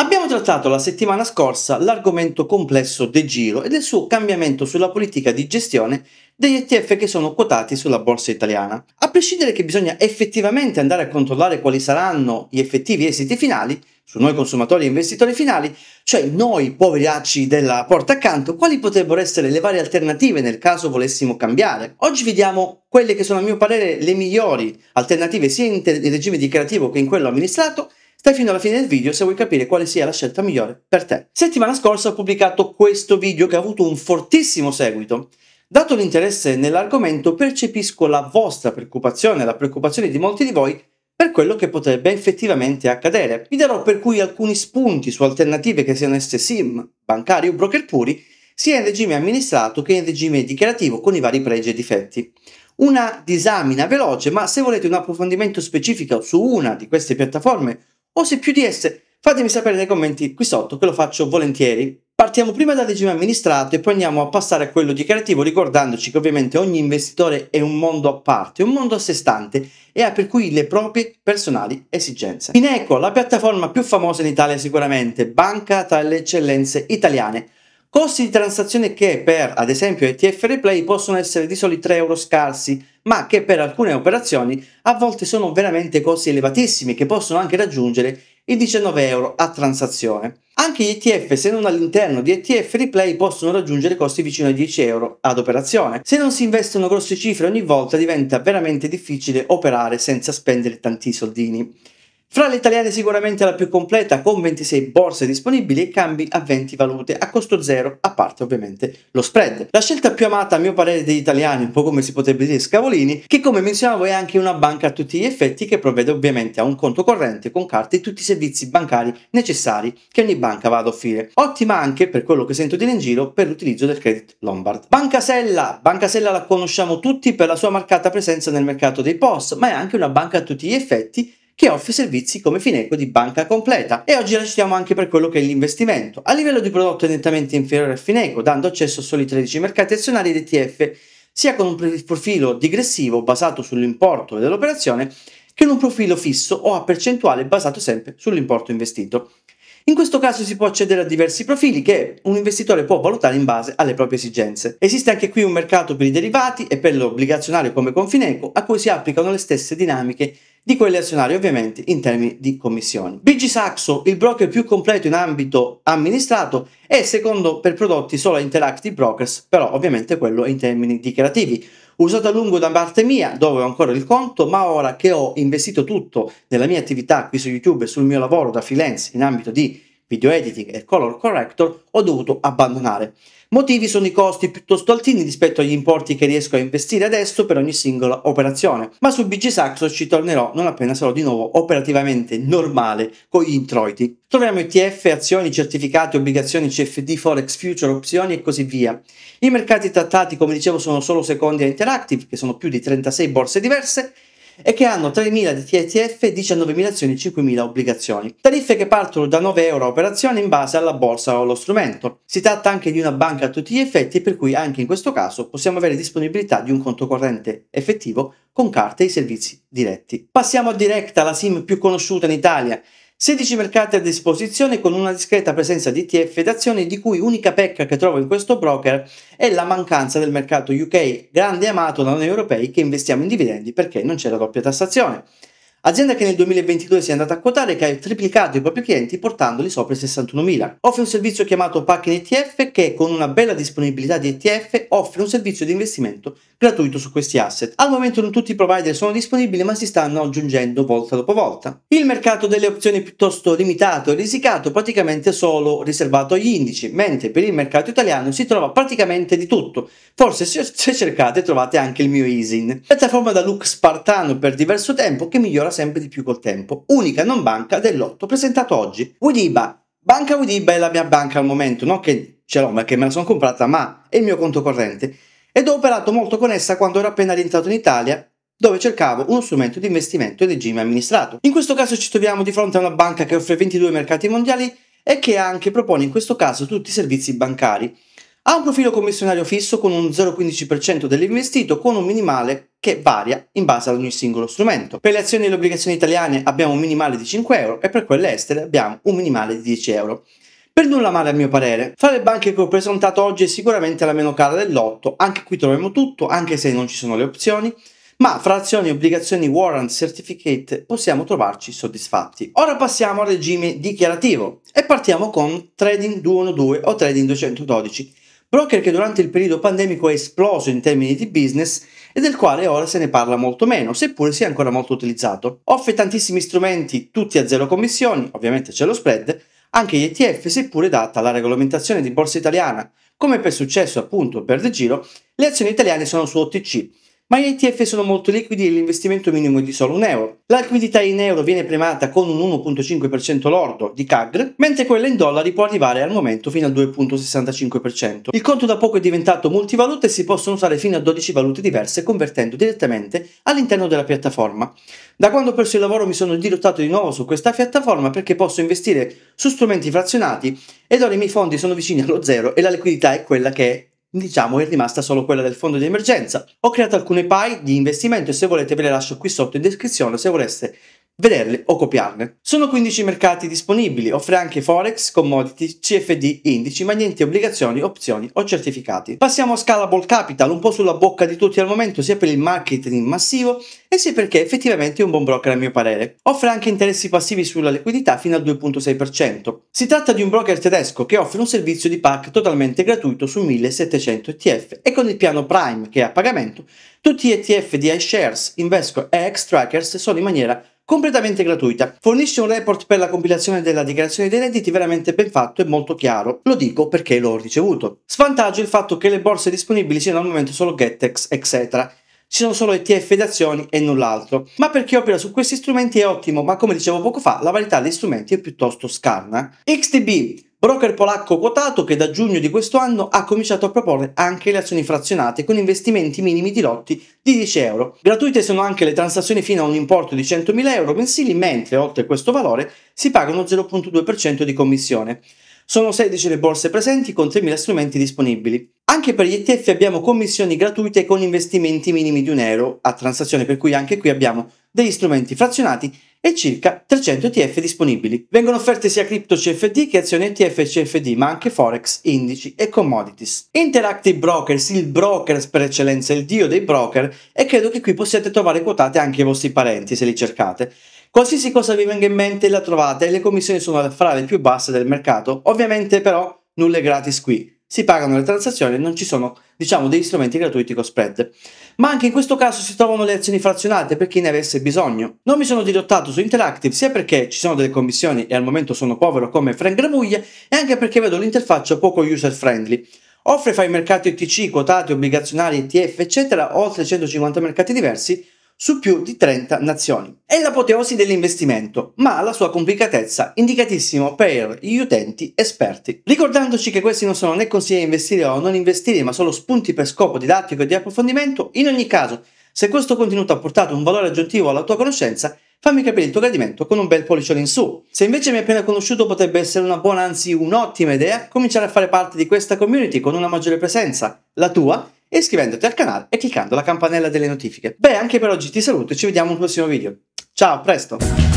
Abbiamo trattato la settimana scorsa l'argomento complesso De giro e del suo cambiamento sulla politica di gestione degli ETF che sono quotati sulla borsa italiana. A prescindere che bisogna effettivamente andare a controllare quali saranno gli effettivi esiti finali, su noi consumatori e investitori finali, cioè noi poveracci della porta accanto, quali potrebbero essere le varie alternative nel caso volessimo cambiare. Oggi vediamo quelle che sono a mio parere le migliori alternative sia in, in regime dichiarativo che in quello amministrato Stai fino alla fine del video se vuoi capire quale sia la scelta migliore per te. Settimana scorsa ho pubblicato questo video che ha avuto un fortissimo seguito. Dato l'interesse nell'argomento, percepisco la vostra preoccupazione, la preoccupazione di molti di voi per quello che potrebbe effettivamente accadere. Vi darò per cui alcuni spunti su alternative che siano esse SIM, bancari o broker puri, sia in regime amministrato che in regime dichiarativo con i vari pregi e difetti. Una disamina veloce, ma se volete un approfondimento specifico su una di queste piattaforme o se più di esse? Fatemi sapere nei commenti qui sotto che lo faccio volentieri. Partiamo prima dal regime amministrato e poi andiamo a passare a quello dichiarativo ricordandoci che ovviamente ogni investitore è un mondo a parte, un mondo a sé stante e ha per cui le proprie personali esigenze. Fineco, la piattaforma più famosa in Italia sicuramente, banca tra le eccellenze italiane, Costi di transazione che per, ad esempio, ETF replay possono essere di soli 3 euro scarsi, ma che per alcune operazioni a volte sono veramente costi elevatissimi che possono anche raggiungere i 19 euro a transazione. Anche gli ETF, se non all'interno di ETF replay, possono raggiungere costi vicino ai 10 euro ad operazione. Se non si investono grosse cifre ogni volta diventa veramente difficile operare senza spendere tanti soldini. Fra le italiane sicuramente la più completa con 26 borse disponibili e cambi a 20 valute a costo zero, a parte ovviamente lo spread. La scelta più amata a mio parere degli italiani, un po' come si potrebbe dire Scavolini, che come menzionavo è anche una banca a tutti gli effetti che provvede ovviamente a un conto corrente con carte e tutti i servizi bancari necessari che ogni banca va ad offrire. Ottima anche per quello che sento dire in giro per l'utilizzo del credit Lombard. Banca Sella, Banca Sella la conosciamo tutti per la sua marcata presenza nel mercato dei POS, ma è anche una banca a tutti gli effetti che offre servizi come Fineco di banca completa e oggi la citiamo anche per quello che è l'investimento. A livello di prodotto è nettamente inferiore a Fineco, dando accesso a soli 13 mercati azionari ed ETF, sia con un profilo digressivo basato sull'importo dell'operazione che in un profilo fisso o a percentuale basato sempre sull'importo investito. In questo caso si può accedere a diversi profili che un investitore può valutare in base alle proprie esigenze. Esiste anche qui un mercato per i derivati e per l'obbligazionario come Confineco a cui si applicano le stesse dinamiche di quelli azionari ovviamente in termini di commissioni. BG Saxo, il broker più completo in ambito amministrato, è secondo per prodotti solo Interactive Brokers, però ovviamente quello in termini dichiarativi usata a lungo da parte mia dove ho ancora il conto, ma ora che ho investito tutto nella mia attività qui su YouTube e sul mio lavoro da freelance in ambito di video editing e color corrector, ho dovuto abbandonare. Motivi sono i costi piuttosto altini rispetto agli importi che riesco a investire adesso per ogni singola operazione, ma su BG Saxo ci tornerò non appena sarò di nuovo operativamente normale con gli introiti. Troviamo ETF, azioni, certificati, obbligazioni, CFD, Forex, Future, opzioni e così via. I mercati trattati, come dicevo, sono solo secondi a Interactive, che sono più di 36 borse diverse, e che hanno 3.000 di TTF, 19.000 azioni e 5.000 obbligazioni. Tariffe che partono da 9 euro a operazione in base alla borsa o allo strumento. Si tratta anche di una banca a tutti gli effetti per cui anche in questo caso possiamo avere disponibilità di un conto corrente effettivo con carte e servizi diretti. Passiamo a Direct, la SIM più conosciuta in Italia 16 mercati a disposizione con una discreta presenza di ETF ed azioni di cui unica pecca che trovo in questo broker è la mancanza del mercato UK, grande amato da noi europei che investiamo in dividendi perché non c'è la doppia tassazione. Azienda che nel 2022 si è andata a quotare e che ha triplicato i propri clienti portandoli sopra i 61.000. Offre un servizio chiamato Packing ETF che con una bella disponibilità di ETF offre un servizio di investimento gratuito su questi asset. Al momento non tutti i provider sono disponibili ma si stanno aggiungendo volta dopo volta. Il mercato delle opzioni è piuttosto limitato e risicato praticamente solo riservato agli indici, mentre per il mercato italiano si trova praticamente di tutto. Forse se cercate trovate anche il mio Easing, piattaforma da look spartano per diverso tempo che migliora migliora sempre di più col tempo. Unica non banca dell'otto presentato oggi. Udiba. Banca Udiba è la mia banca al momento, non che ce l'ho, ma che me la sono comprata, ma è il mio conto corrente. Ed ho operato molto con essa quando ero appena rientrato in Italia dove cercavo uno strumento di investimento e regime amministrato. In questo caso ci troviamo di fronte a una banca che offre 22 mercati mondiali e che anche propone in questo caso tutti i servizi bancari. Ha un profilo commissionario fisso con un 0,15% dell'investito con un minimale che varia in base ad ogni singolo strumento. Per le azioni e le obbligazioni italiane abbiamo un minimale di 5 euro e per quelle estere abbiamo un minimale di 10 euro. Per nulla male a mio parere, fra le banche che ho presentato oggi è sicuramente la meno cara del lotto, anche qui troviamo tutto, anche se non ci sono le opzioni, ma fra azioni, obbligazioni, warrant, certificate possiamo trovarci soddisfatti. Ora passiamo al regime dichiarativo e partiamo con Trading 212 o Trading 212 broker che durante il periodo pandemico è esploso in termini di business e del quale ora se ne parla molto meno, seppure sia ancora molto utilizzato. Offre tantissimi strumenti, tutti a zero commissioni, ovviamente c'è lo spread, anche gli ETF, seppure data la regolamentazione di borsa italiana, come per successo appunto per De Giro, le azioni italiane sono su OTC ma gli ETF sono molto liquidi e l'investimento minimo è di solo un euro. La liquidità in euro viene premata con un 1.5% lordo di CAGR, mentre quella in dollari può arrivare al momento fino al 2.65%. Il conto da poco è diventato multivaluta e si possono usare fino a 12 valute diverse convertendo direttamente all'interno della piattaforma. Da quando ho perso il lavoro mi sono dirottato di nuovo su questa piattaforma perché posso investire su strumenti frazionati ed ora i miei fondi sono vicini allo zero e la liquidità è quella che è diciamo è rimasta solo quella del fondo di emergenza. Ho creato alcune pie di investimento e se volete ve le lascio qui sotto in descrizione se voleste vederle o copiarle. Sono 15 mercati disponibili, offre anche forex, commodity, CFD, indici, ma niente obbligazioni, opzioni o certificati. Passiamo a Scalable Capital, un po' sulla bocca di tutti al momento, sia per il marketing massivo e sia perché effettivamente è un buon broker a mio parere. Offre anche interessi passivi sulla liquidità fino al 2.6%. Si tratta di un broker tedesco che offre un servizio di pack totalmente gratuito su 1700 ETF e con il piano Prime che è a pagamento, tutti gli ETF di iShares, Invesco e X-Trackers sono in maniera completamente gratuita. Fornisce un report per la compilazione della dichiarazione dei redditi veramente ben fatto e molto chiaro. Lo dico perché l'ho ricevuto. Svantaggio il fatto che le borse disponibili siano al momento solo GetEx, eccetera ci sono solo ETF ed azioni e null'altro. Ma per chi opera su questi strumenti è ottimo, ma come dicevo poco fa, la varietà degli strumenti è piuttosto scarna. XTB broker polacco quotato che da giugno di questo anno ha cominciato a proporre anche le azioni frazionate con investimenti minimi di lotti di 10 euro. Gratuite sono anche le transazioni fino a un importo di 100.000 euro mensili, mentre oltre questo valore si pagano 0,2% di commissione. Sono 16 le borse presenti con 3.000 strumenti disponibili. Anche per gli ETF abbiamo commissioni gratuite con investimenti minimi di 1 euro a transazione, per cui anche qui abbiamo degli strumenti frazionati e circa 300 ETF disponibili. Vengono offerte sia cripto CFD che azioni ETF CFD, ma anche forex, indici e commodities. Interactive Brokers, il broker per eccellenza, il dio dei broker, e credo che qui possiate trovare quotate anche i vostri parenti se li cercate. Qualsiasi cosa vi venga in mente la trovate e le commissioni sono fra le più basse del mercato, ovviamente però nulla è gratis qui si pagano le transazioni e non ci sono, diciamo, degli strumenti gratuiti con spread. Ma anche in questo caso si trovano le azioni frazionate per chi ne avesse bisogno. Non mi sono dirottato su Interactive sia perché ci sono delle commissioni e al momento sono povero come Frank Gramuglia e anche perché vedo l'interfaccia poco user friendly. Offre fra i mercati OTC, quotati, obbligazionari, ETF, eccetera, oltre 150 mercati diversi, su più di 30 nazioni. È l'apoteosi dell'investimento, ma ha la sua complicatezza, indicatissimo per gli utenti esperti. Ricordandoci che questi non sono né consigli di investire o non investire, ma solo spunti per scopo didattico e di approfondimento, in ogni caso, se questo contenuto ha portato un valore aggiuntivo alla tua conoscenza, fammi capire il tuo gradimento con un bel pollicione in su. Se invece mi hai appena conosciuto potrebbe essere una buona, anzi un'ottima idea, cominciare a fare parte di questa community con una maggiore presenza, la tua, e iscrivendoti al canale e cliccando la campanella delle notifiche. Beh, anche per oggi ti saluto e ci vediamo in un prossimo video. Ciao, a presto!